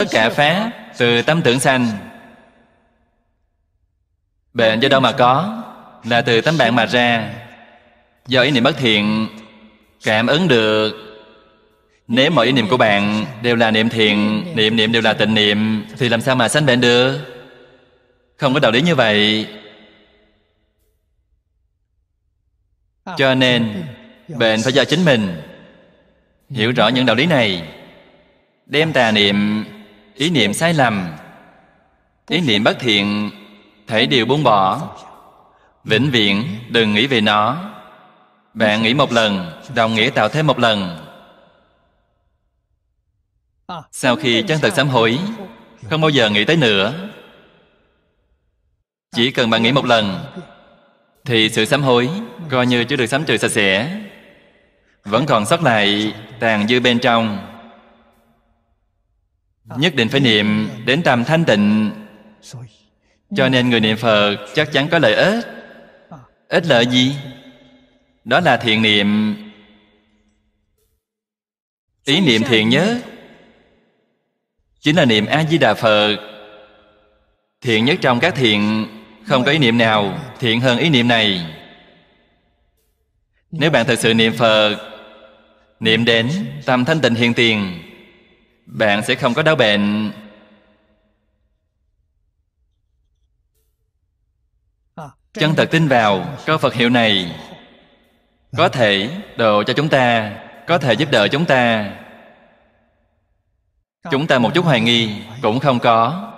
Tất cả Pháp từ tâm tưởng sanh Bệnh do đâu mà có Là từ tánh bạn mà ra Do ý niệm bất thiện Cảm ứng được Nếu mọi ý niệm của bạn đều là niệm thiện Niệm niệm đều là tịnh niệm Thì làm sao mà sanh bệnh được Không có đạo lý như vậy Cho nên Bệnh phải do chính mình Hiểu rõ những đạo lý này Đem tà niệm ý niệm sai lầm ý niệm bất thiện thể đều buông bỏ vĩnh viễn đừng nghĩ về nó bạn nghĩ một lần đồng nghĩa tạo thêm một lần sau khi chân thật sám hối không bao giờ nghĩ tới nữa chỉ cần bạn nghĩ một lần thì sự sám hối coi như chưa được sám trừ sạch sẽ vẫn còn sót lại tàn dư bên trong Ờ. nhất định phải niệm đến trầm thanh tịnh cho nên người niệm phật chắc chắn có lợi ích ích lợi gì đó là thiện niệm ý niệm thiện nhất chính là niệm a di đà phật thiện nhất trong các thiện không có ý niệm nào thiện hơn ý niệm này nếu bạn thật sự niệm phật niệm đến tâm thanh tịnh hiện tiền bạn sẽ không có đau bệnh chân thật tin vào có phật hiệu này có thể đồ cho chúng ta có thể giúp đỡ chúng ta chúng ta một chút hoài nghi cũng không có